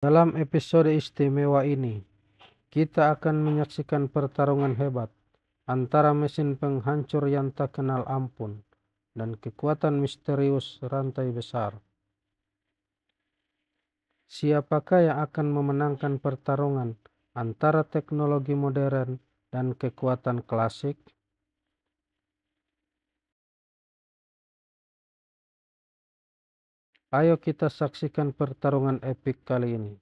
Dalam episode istimewa ini, kita akan menyaksikan pertarungan hebat antara mesin penghancur yang tak kenal ampun dan kekuatan misterius rantai besar. Siapakah yang akan memenangkan pertarungan antara teknologi modern dan kekuatan klasik? Ayo kita saksikan pertarungan epik kali ini.